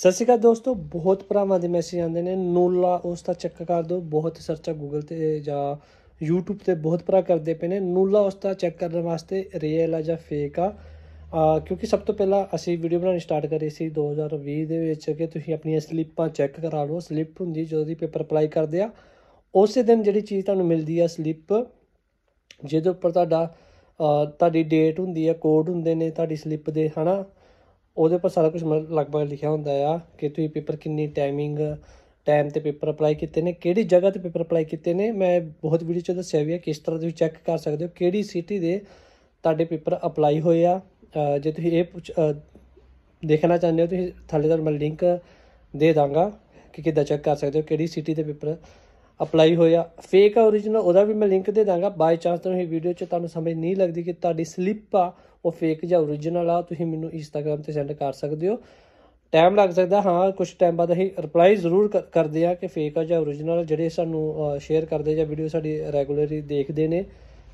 ਸਤਿ ਸ਼੍ਰੀ ਅਕਾਲ ਦੋਸਤੋ ਬਹੁਤ ਭਰਾਵਾਂ ਦੇ ਮੈਸੇਜ ਆਉਂਦੇ ਨੇ ਨੂਲਾ ਉਸ ਦਾ ਚੈੱਕ ਕਰ ਦਿਓ ਬਹੁਤ ਸਰਚਾ ਗੂਗਲ ਤੇ ਜਾਂ YouTube ਤੇ ਬਹੁਤ ਭਰਾ ਕਰਦੇ ਪਏ ਨੇ ਨੂਲਾ ਉਸ ਦਾ ਚੈੱਕ ਕਰਨ ਵਾਸਤੇ ਰੀਅਲ ਆ ਜਾਂ ਫੇਕ ਆ ਕਿਉਂਕਿ ਸਭ ਤੋਂ ਪਹਿਲਾਂ ਅਸੀਂ ਵੀਡੀਓ ਬਣਾਉਣੀ ਸਟਾਰਟ ਕਰੀ ਸੀ 2020 ਦੇ ਵਿੱਚ ਕਿ ਤੁਸੀਂ ਆਪਣੀਆਂ ਸਲਿੱਪਾਂ ਚੈੱਕ ਕਰਾ ਲਓ ਸਲਿੱਪ ਹੁੰਦੀ ਜਦੋਂ ਦੀ ਪੇਪਰ ਅਪਲਾਈ ਕਰਦੇ ਆ ਉਸੇ ਦਿਨ ਜਿਹੜੀ ਚੀਜ਼ ਤੁਹਾਨੂੰ ਮਿਲਦੀ ਆ ਸਲਿੱਪ ਜਿਹਦੇ ਉੱਪਰ ਤੁਹਾਡਾ ਤੁਹਾਡੀ ਡੇਟ ਹੁੰਦੀ ਆ ਕੋਡ ਹੁੰਦੇ ਨੇ ਤੁਹਾਡੀ ਸਲਿੱਪ ਦੇ ਹਨਾ ਉਹਦੇ ਉੱਪਰ ਸਾਰਾ ਕੁਝ ਲਗਭਗ ਲਿਖਿਆ ਹੁੰਦਾ ਆ ਕਿ ਤੁਸੀਂ ਪੇਪਰ ਕਿੰਨੀ ਟਾਈਮਿੰਗ ਟਾਈਮ ਤੇ ਪੇਪਰ ਅਪਲਾਈ ਕੀਤੇ ਨੇ ਕਿਹੜੀ ਜਗ੍ਹਾ ਤੇ ਪੇਪਰ ਅਪਲਾਈ ਕੀਤੇ ਨੇ ਮੈਂ ਬਹੁਤ ਵੀਡੀਓ ਚ ਦੱਸਿਆ ਵੀ ਆ ਕਿਸ ਤਰ੍ਹਾਂ ਤੁਸੀਂ ਚੈੱਕ ਕਰ ਸਕਦੇ ਹੋ ਕਿਹੜੀ ਸਿਟੀ ਦੇ ਤੁਹਾਡੇ ਪੇਪਰ ਅਪਲਾਈ ਹੋਏ ਆ ਜੇ ਤੁਸੀਂ ਇਹ ਦੇਖਣਾ ਚਾਹੁੰਦੇ ਹੋ ਤੁਸੀਂ ਥੱਲੇ ਦਰ ਮੈਂ ਲਿੰਕ ਦੇ ਦਾਂਗਾ ਕਿ ਕਿੱਦਾਂ ਚੈੱਕ ਕਰ ਸਕਦੇ ਹੋ ਕਿਹੜੀ ਸਿਟੀ ਦੇ ਪੇਪਰ ਅਪਲਾਈ ਹੋਇਆ ਫੇਕ ਆ origignal ਉਹਦਾ ਵੀ ਮੈਂ ਲਿੰਕ ਦੇ ਦਾਂਗਾ ਬਾਈ ਚਾਂਸ ਤੁਹਾਨੂੰ ਇਹ ਵੀਡੀਓ 'ਚ ਤੁਹਾਨੂੰ ਸਮਝ ਨਹੀਂ ਲੱਗਦੀ ਕਿ ਤੁਹਾਡੀ ਸਲਿੱਪ ਆ ਉਹ ਫੇਕ ਜਾਂ origignal ਆ ਤੁਸੀਂ ਮੈਨੂੰ ਇੰਸਟਾਗ੍ਰam ਤੇ ਸੈਂਡ ਕਰ ਸਕਦੇ ਹੋ ਟਾਈਮ ਲੱਗ ਸਕਦਾ ਹਾਂ ਕੁਝ ਟਾਈਮ ਬਾਅਦ ਅਸੀਂ ਰਿਪਲਾਈ ਜ਼ਰੂਰ ਕਰਦੇ ਆ ਕਿ ਫੇਕ ਆ ਜਾਂ origignal ਜਿਹੜੇ ਸਾਨੂੰ ਸ਼ੇਅਰ ਕਰਦੇ ਜਾਂ ਵੀਡੀਓ ਸਾਡੀ ਰੈਗੂਲਰਲੀ ਦੇਖਦੇ ਨੇ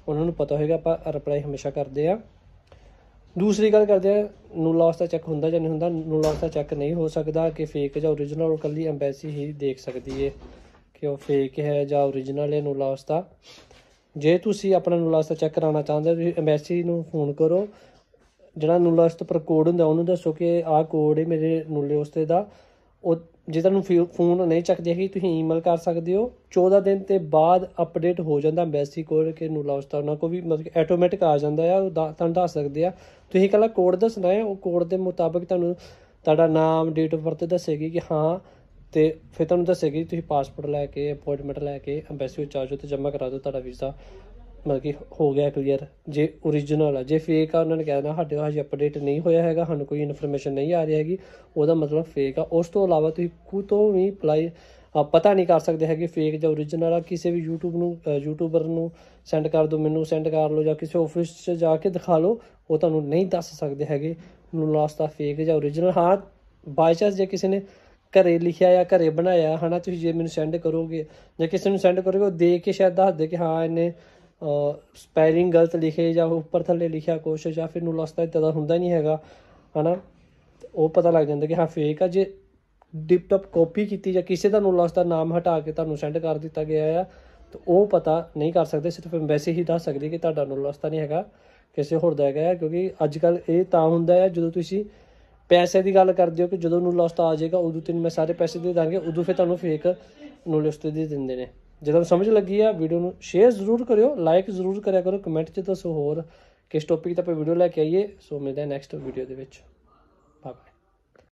ਉਹਨਾਂ ਨੂੰ ਪਤਾ ਹੋਏਗਾ ਆਪਾਂ ਰਿਪਲਾਈ ਹਮੇਸ਼ਾ ਕਰਦੇ ਆ ਦੂਸਰੀ ਗੱਲ ਕਰਦੇ ਆ ਨੂ ਲਾਸ ਦਾ ਚੈੱਕ ਹੁੰਦਾ ਜਾਂ ਨਹੀਂ ਹੁੰਦਾ ਨੂ ਲਾਸ ਦਾ ਚੈੱਕ ਨਹੀਂ ਹੋ ਸਕਦਾ ਕਿ ਫੇਕ ਜਾਂ origignal ਉਹ ਕੱਲੀ ਐਮਬੈਸੀ ਹੀ ਦੇਖ ਸਕਦੀ ਏ ਕਿ ਉਹ ਫੇਕ ਹੈ ਜਾਂ origignal ਹੈ ਨੂਲਾਸ ਦਾ ਜੇ ਤੁਸੀਂ ਆਪਣਾ ਨੂਲਾਸ ਦਾ ਚੈੱਕ ਕਰਾਉਣਾ ਚਾਹੁੰਦੇ ਹੋ ਤੁਸੀਂ ਐਮਬੈਸੀ ਨੂੰ ਫੋਨ ਕਰੋ ਜਿਹੜਾ ਨੂਲਾਸ ਦਾ ਪਰ ਕੋਡ ਹੁੰਦਾ ਉਹਨੂੰ ਦੱਸੋ ਕਿ ਆਹ ਕੋਡ ਹੈ ਮੇਰੇ ਨੂਲੇ ਉਸਤੇ ਦਾ ਉਹ ਜੇ ਤੁਹਾਨੂੰ ਫੋਨ ਨਹੀਂ ਚੱਕਦੇ ਹੈ ਤੁਸੀਂ ਈਮੇਲ ਕਰ ਸਕਦੇ ਹੋ 14 ਦਿਨ ਤੇ ਬਾਅਦ ਅਪਡੇਟ ਹੋ ਜਾਂਦਾ ਐਮਬੈਸੀ ਕੋਡ ਕਿ ਨੂਲਾਸ ਦਾ ਉਹਨਾਂ ਕੋ ਵੀ ਮਤਲਬ ਆਟੋਮੈਟਿਕ ਆ ਜਾਂਦਾ ਆ ਉਹ ਤੁਹਾਨੂੰ ਦੱਸ ਸਕਦੇ ਆ ਤੁਸੀਂ ਕੱਲਾ ਕੋਡ ਦੱਸਣਾ ਹੈ ਉਹ ਕੋਡ ਦੇ ਮੁਤਾਬਕ ਤੁਹਾਨੂੰ ਤੁਹਾਡਾ ਨਾਮ ਡੇਟ ਆਫ ਬਰਥ ਦੱਸੇਗੀ ਕਿ ਹਾਂ ਤੇ ਫਿਰ ਤੁਹਾਨੂੰ ਦੱਸੇਗੀ ਤੁਸੀਂ ਪਾਸਪੋਰਟ ਲੈ ਕੇ ਅਪਾਇੰਟਮੈਂਟ ਲੈ ਕੇ ਐਮਬੈਸੀ ਵਿੱਚ ਆ ਜਾਓ ਤੇ ਜਮ੍ਹਾਂ ਕਰਾ ਦਿਓ ਤੁਹਾਡਾ ਵੀਜ਼ਾ ਮਤਲਬ ਕਿ ਹੋ ਗਿਆ ਕਲੀਅਰ ਜੇ origignal ਆ ਜੇ ਫੇਕ ਆ ਉਹਨਾਂ ਨੇ ਕਹਿਣਾ ਸਾਡੇ ਕੋਲ ਹਜੇ ਅਪਡੇਟ ਨਹੀਂ ਹੋਇਆ ਹੈਗਾ ਸਾਨੂੰ ਕੋਈ ਇਨਫੋਰਮੇਸ਼ਨ ਨਹੀਂ ਆ ਰਹੀ ਹੈਗੀ ਉਹਦਾ ਮਤਲਬ ਫੇਕ ਆ ਉਸ ਤੋਂ ਇਲਾਵਾ ਤੁਸੀਂ ਕੋ ਤੋਂ ਵੀ ਅਪਲਾਈ ਪਤਾ ਨਹੀਂ ਕਰ ਸਕਦੇ ਹੈਗੇ ਫੇਕ ਜਾਂ origignal ਆ ਕਿਸੇ ਵੀ YouTube ਨੂੰ YouTuber ਨੂੰ ਸੈਂਡ ਕਰ ਦਿਓ ਮੈਨੂੰ ਸੈਂਡ ਕਰ ਲਓ ਜਾਂ ਕਿਸੇ ਆਫਿਸ 'ਚ ਜਾ ਕੇ ਦਿਖਾ ਲਓ ਉਹ ਤੁਹਾਨੂੰ ਨਹੀਂ ਦੱਸ ਸਕਦੇ ਹੈਗੇ ਨੂੰ ਲਾਸਟ ਆ ਫੇਕ ਜਾਂ origignal ਹਾਂ ਬਾਈ ਚਾਂਸ ਜੇ ਕਿਸੇ ਨੇ ਘਰੇ ਲਿਖਿਆ ਜਾਂ ਘਰੇ ਬਣਾਇਆ ਹਨਾ ਤੁਸੀਂ ਜੇ ਮੈਨੂੰ ਸੈਂਡ ਕਰੋਗੇ ਜਾਂ ਕਿਸੇ ਨੂੰ ਸੈਂਡ ਕਰੋਗੇ ਉਹ ਦੇਖ ਕੇ ਸ਼ਾਇਦ ਦੱਸ ਦੇ ਕਿ ਹਾਂ ਇਹਨੇ ਸਪੈਲਿੰਗ ਗਲਤ ਲਿਖੇ ਜਾਂ ਉੱਪਰ ਥੱਲੇ ਲਿਖਿਆ ਕੁਛ ਜਾਂ ਫਿਰ ਨੂੰ ਲਸਤਾ ਇਤਦਾ ਹੁੰਦਾ ਨਹੀਂ ਹੈਗਾ ਹਨਾ ਉਹ ਪਤਾ ਲੱਗ ਜਾਂਦਾ ਕਿ ਹਾਂ ਫੇਕ ਆ ਜੇ ਡਿਪ ਟਪ ਕਾਪੀ ਕੀਤੀ ਜਾਂ ਕਿਸੇ ਦਾ ਨੂੰ ਦਾ ਨਾਮ ਹਟਾ ਕੇ ਤੁਹਾਨੂੰ ਸੈਂਡ ਕਰ ਦਿੱਤਾ ਗਿਆ ਆ ਤਾਂ ਉਹ ਪਤਾ ਨਹੀਂ ਕਰ ਸਕਦੇ ਸਿਰਫ ਵੈਸੇ ਹੀ ਦੱਸ ਸਕਦੇ ਕਿ ਤੁਹਾਡਾ ਨੂੰ ਤਾਂ ਨਹੀਂ ਹੈਗਾ ਕਿਸੇ ਹੋਰ ਦਾ ਹੈਗਾ ਕਿਉਂਕਿ ਅੱਜ ਕੱਲ ਇਹ ਤਾਂ ਹੁੰਦਾ ਹੈ ਜਦੋਂ ਤੁਸੀਂ ਪੈਸੇ ਦੀ ਗੱਲ ਕਰਦੇ ਹੋ ਕਿ ਜਦੋਂ ਨੂੰ ਲੋਸਟ ਆ ਜਾਏਗਾ ਉਦੋਂ ਤੈਨੂੰ ਮੈਂ ਸਾਰੇ ਪੈਸੇ ਦੇ ਦਾਂਗੇ ਉਦੋਂ ਫਿਰ ਤੁਹਾਨੂੰ ਫੇਕ ਨੂੰ ਲੋਸਟ ਦੇ ਦਿੰਦੇ ਨੇ ਜਦੋਂ ਸਮਝ ਲੱਗੀ ਆ ਵੀਡੀਓ ਨੂੰ ਸ਼ੇਅਰ ਜ਼ਰੂਰ ਕਰਿਓ ਲਾਈਕ ਜ਼ਰੂਰ ਕਰਿਆ ਕਰੋ ਕਮੈਂਟ 'ਚ ਦੱਸੋ ਹੋਰ ਕਿਸ ਟੌਪਿਕ ਤੇ ਆਪਾਂ ਵੀਡੀਓ ਲੈ ਕੇ ਆਈਏ ਸੋ ਮਿਲਦੇ ਆ ਨੈਕਸਟ ਵੀਡੀਓ ਦੇ ਵਿੱਚ